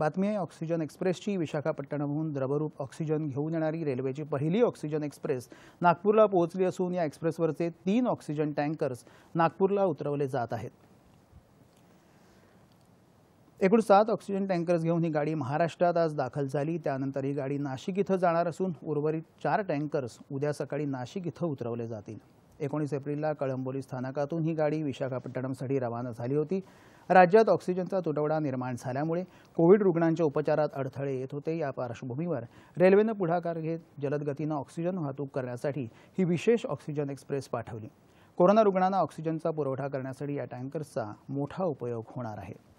बातमी आहे ऑक्सिजन एक्सप्रेसची विशाखापट्टणमहून द्रवरूप ऑक्सिजन घेऊन येणारी रेल्वेची पहिली ऑक्सिजन एक्सप्रेस नागपूरला पोहोचली असून या एक्सप्रेसवरचे तीन ऑक्सिजन टँकर्स नागपूरला उतरवले जात आहेत एकूण सात ऑक्सिजन टँकर्स घेऊन ही गाडी महाराष्ट्रात आज दाखल झाली त्यानंतर ही गाडी नाशिक इथं जाणार असून उर्वरित चार टँकर्स उद्या सकाळी नाशिक इथं उतरवले जातील एकोणीस एप्रिलला कळंबोली स्थानकातून ही गाडी विशाखापट्टणमसाठी रवाना झाली होती राज्यात ऑक्सिजनचा तुटवडा निर्माण झाल्यामुळे कोविड रुग्णांच्या उपचारात अडथळे येत होते या पार्श्वभूमीवर रेल्वेनं पुढाकार घेत जलदगतीनं ऑक्सिजन वाहतूक करण्यासाठी ही विशेष ऑक्सिजन एक्सप्रेस पाठवली कोरोना रुग्णांना ऑक्सिजनचा पुरवठा करण्यासाठी या टँकर्सचा मोठा उपयोग होणार आहे